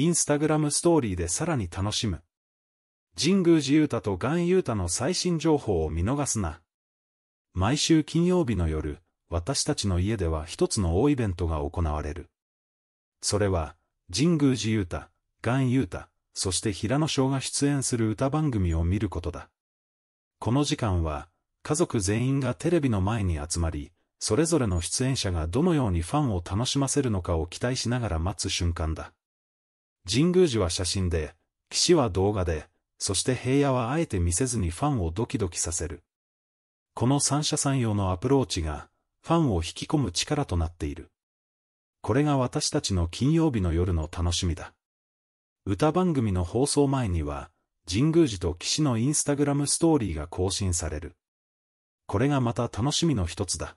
インスタグラムストーリーでさらに楽しむ。神宮寺ユ太とガンユーの最新情報を見逃すな。毎週金曜日の夜、私たちの家では一つの大イベントが行われる。それは、神宮寺ユ太、タ、ガンユーそして平野翔が出演する歌番組を見ることだ。この時間は、家族全員がテレビの前に集まり、それぞれの出演者がどのようにファンを楽しませるのかを期待しながら待つ瞬間だ。神宮寺は写真で、岸は動画で、そして平野はあえて見せずにファンをドキドキさせる。この三者三様のアプローチが、ファンを引き込む力となっている。これが私たちの金曜日の夜の楽しみだ。歌番組の放送前には、神宮寺と岸のインスタグラムストーリーが更新される。これがまた楽しみの一つだ。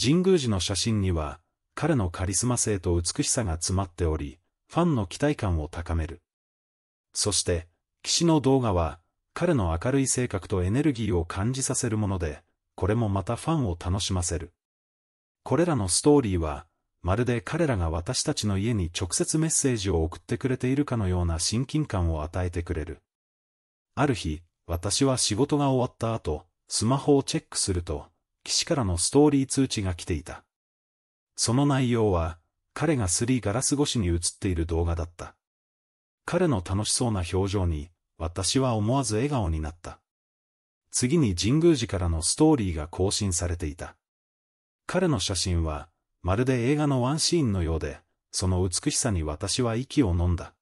神宮寺の写真には、彼のカリスマ性と美しさが詰まっており、ファンの期待感を高める。そして、騎士の動画は、彼の明るい性格とエネルギーを感じさせるもので、これもまたファンを楽しませる。これらのストーリーは、まるで彼らが私たちの家に直接メッセージを送ってくれているかのような親近感を与えてくれる。ある日、私は仕事が終わった後、スマホをチェックすると、騎士からのストーリー通知が来ていた。その内容は、彼がスリーガラス越しに映っている動画だった。彼の楽しそうな表情に、私は思わず笑顔になった。次に神宮寺からのストーリーが更新されていた。彼の写真は、まるで映画のワンシーンのようで、その美しさに私は息を飲んだ。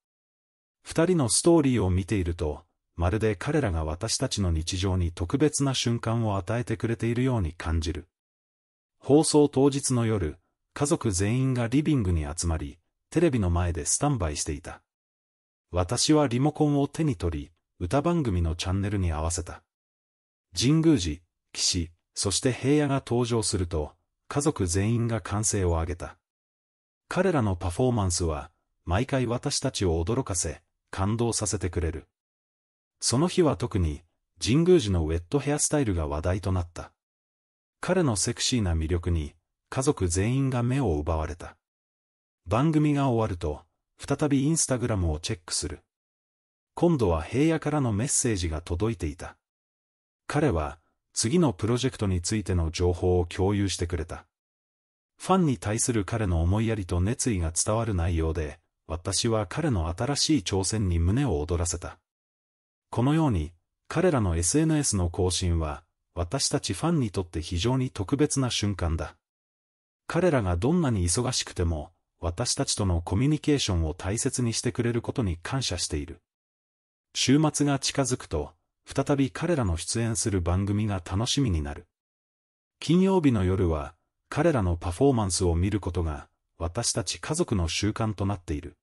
二人のストーリーを見ていると、まるで彼らが私たちの日常に特別な瞬間を与えてくれているように感じる。放送当日の夜、家族全員がリビングに集まり、テレビの前でスタンバイしていた。私はリモコンを手に取り、歌番組のチャンネルに合わせた。神宮寺、騎士、そして平野が登場すると、家族全員が歓声を上げた。彼らのパフォーマンスは、毎回私たちを驚かせ、感動させてくれる。その日は特に、神宮寺のウェットヘアスタイルが話題となった。彼のセクシーな魅力に、家族全員が目を奪われた。番組が終わると、再びインスタグラムをチェックする。今度は平野からのメッセージが届いていた。彼は、次のプロジェクトについての情報を共有してくれた。ファンに対する彼の思いやりと熱意が伝わる内容で、私は彼の新しい挑戦に胸を躍らせた。このように、彼らの SNS の更新は、私たちファンにとって非常に特別な瞬間だ。彼らがどんなに忙しくても、私たちとのコミュニケーションを大切にしてくれることに感謝している。週末が近づくと、再び彼らの出演する番組が楽しみになる。金曜日の夜は、彼らのパフォーマンスを見ることが、私たち家族の習慣となっている。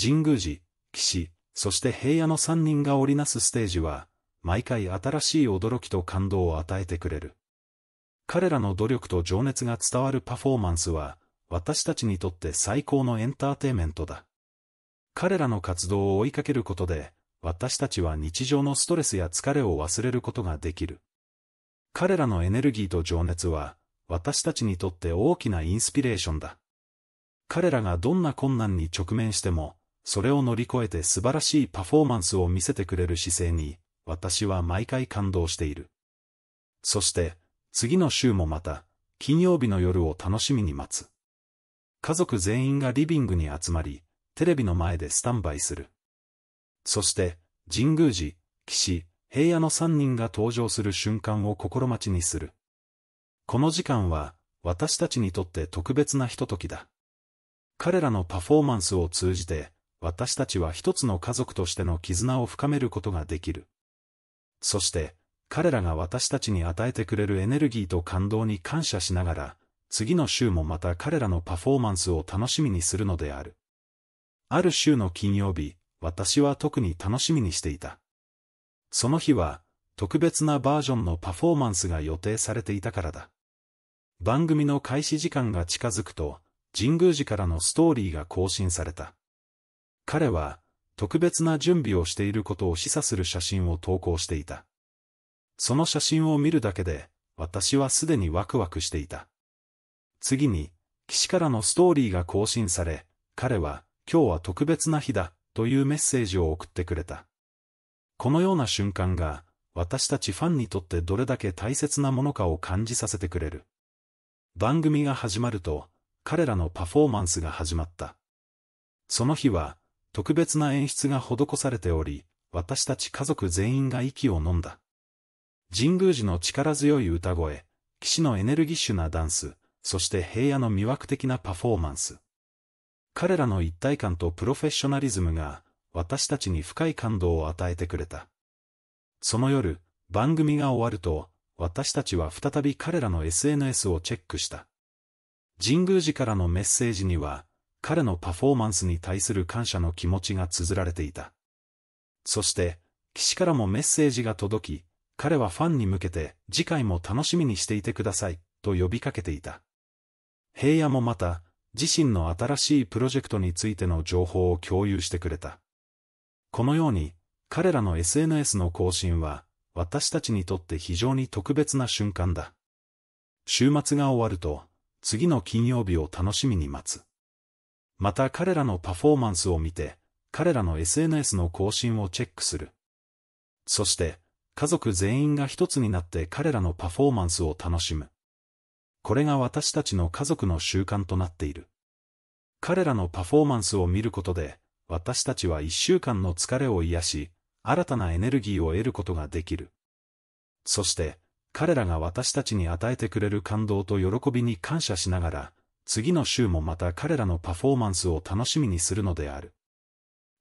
神宮寺、岸、そして平野の三人が織りなすステージは、毎回新しい驚きと感動を与えてくれる。彼らの努力と情熱が伝わるパフォーマンスは、私たちにとって最高のエンターテイメントだ。彼らの活動を追いかけることで、私たちは日常のストレスや疲れを忘れることができる。彼らのエネルギーと情熱は、私たちにとって大きなインスピレーションだ。彼らがどんな困難に直面しても、それを乗り越えて素晴らしいパフォーマンスを見せてくれる姿勢に、私は毎回感動している。そして、次の週もまた、金曜日の夜を楽しみに待つ。家族全員がリビングに集まり、テレビの前でスタンバイする。そして、神宮寺、岸、平野の三人が登場する瞬間を心待ちにする。この時間は、私たちにとって特別なひとときだ。彼らのパフォーマンスを通じて、私たちは一つの家族としての絆を深めることができる。そして、彼らが私たちに与えてくれるエネルギーと感動に感謝しながら、次の週もまた彼らのパフォーマンスを楽しみにするのである。ある週の金曜日、私は特に楽しみにしていた。その日は、特別なバージョンのパフォーマンスが予定されていたからだ。番組の開始時間が近づくと、神宮寺からのストーリーが更新された。彼は、特別な準備をしていることを示唆する写真を投稿していた。その写真を見るだけで、私はすでにワクワクしていた。次に、岸からのストーリーが更新され、彼は、今日は特別な日だ、というメッセージを送ってくれた。このような瞬間が、私たちファンにとってどれだけ大切なものかを感じさせてくれる。番組が始まると、彼らのパフォーマンスが始まった。その日は、特別な演出が施されており、私たち家族全員が息を飲んだ。神宮寺の力強い歌声、騎士のエネルギッシュなダンス、そして平野の魅惑的なパフォーマンス。彼らの一体感とプロフェッショナリズムが、私たちに深い感動を与えてくれた。その夜、番組が終わると、私たちは再び彼らの SNS をチェックした。神宮寺からのメッセージには、彼のパフォーマンスに対する感謝の気持ちが綴られていた。そして、岸からもメッセージが届き、彼はファンに向けて、次回も楽しみにしていてください、と呼びかけていた。平野もまた、自身の新しいプロジェクトについての情報を共有してくれた。このように、彼らの SNS の更新は、私たちにとって非常に特別な瞬間だ。週末が終わると、次の金曜日を楽しみに待つ。また彼らのパフォーマンスを見て、彼らの SNS の更新をチェックする。そして、家族全員が一つになって彼らのパフォーマンスを楽しむ。これが私たちの家族の習慣となっている。彼らのパフォーマンスを見ることで、私たちは一週間の疲れを癒し、新たなエネルギーを得ることができる。そして、彼らが私たちに与えてくれる感動と喜びに感謝しながら、次の週もまた彼らのパフォーマンスを楽しみにするのである。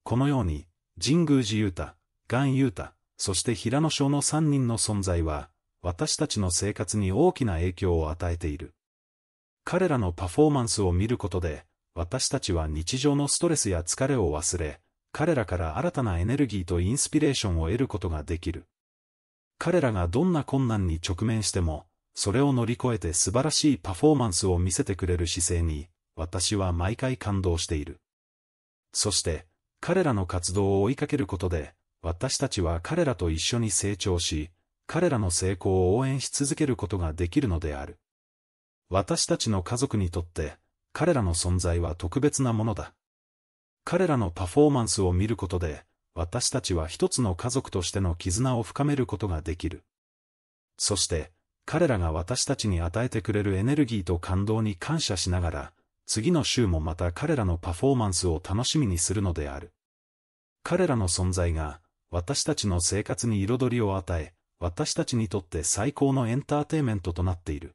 このように、神宮寺ユータ、ガンユータ、そして平野翔の3人の存在は、私たちの生活に大きな影響を与えている。彼らのパフォーマンスを見ることで、私たちは日常のストレスや疲れを忘れ、彼らから新たなエネルギーとインスピレーションを得ることができる。彼らがどんな困難に直面しても、それを乗り越えて素晴らしいパフォーマンスを見せてくれる姿勢に、私は毎回感動している。そして、彼らの活動を追いかけることで、私たちは彼らと一緒に成長し、彼らの成功を応援し続けることができるのである。私たちの家族にとって、彼らの存在は特別なものだ。彼らのパフォーマンスを見ることで、私たちは一つの家族としての絆を深めることができる。そして、彼らが私たちに与えてくれるエネルギーと感動に感謝しながら、次の週もまた彼らのパフォーマンスを楽しみにするのである。彼らの存在が、私たちの生活に彩りを与え、私たちにとって最高のエンターテイメントとなっている。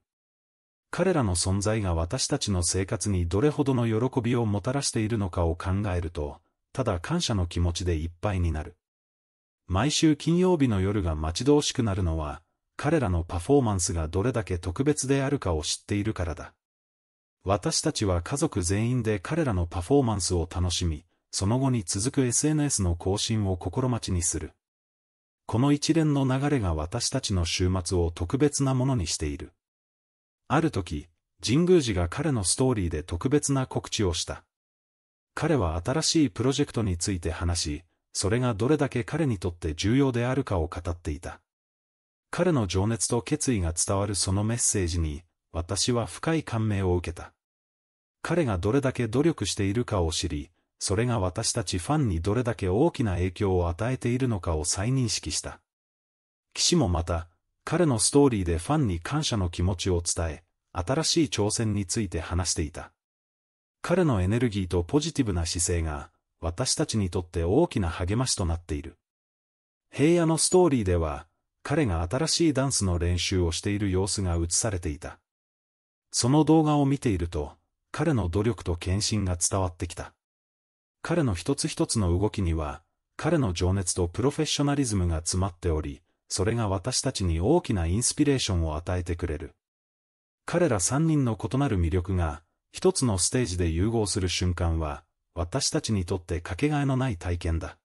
彼らの存在が私たちの生活にどれほどの喜びをもたらしているのかを考えると、ただ感謝の気持ちでいっぱいになる。毎週金曜日の夜が待ち遠しくなるのは、彼らのパフォーマンスがどれだけ特別であるかを知っているからだ。私たちは家族全員で彼らのパフォーマンスを楽しみ、その後に続く SNS の更新を心待ちにする。この一連の流れが私たちの週末を特別なものにしている。ある時、神宮寺が彼のストーリーで特別な告知をした。彼は新しいプロジェクトについて話し、それがどれだけ彼にとって重要であるかを語っていた。彼の情熱と決意が伝わるそのメッセージに、私は深い感銘を受けた。彼がどれだけ努力しているかを知り、それが私たちファンにどれだけ大きな影響を与えているのかを再認識した。岸もまた、彼のストーリーでファンに感謝の気持ちを伝え、新しい挑戦について話していた。彼のエネルギーとポジティブな姿勢が、私たちにとって大きな励ましとなっている。平野のストーリーでは、彼が新しいダンスの練習をしている様子が映されていた。その動画を見ていると、彼の努力と献身が伝わってきた。彼の一つ一つの動きには、彼の情熱とプロフェッショナリズムが詰まっており、それが私たちに大きなインスピレーションを与えてくれる。彼ら三人の異なる魅力が、一つのステージで融合する瞬間は、私たちにとってかけがえのない体験だ。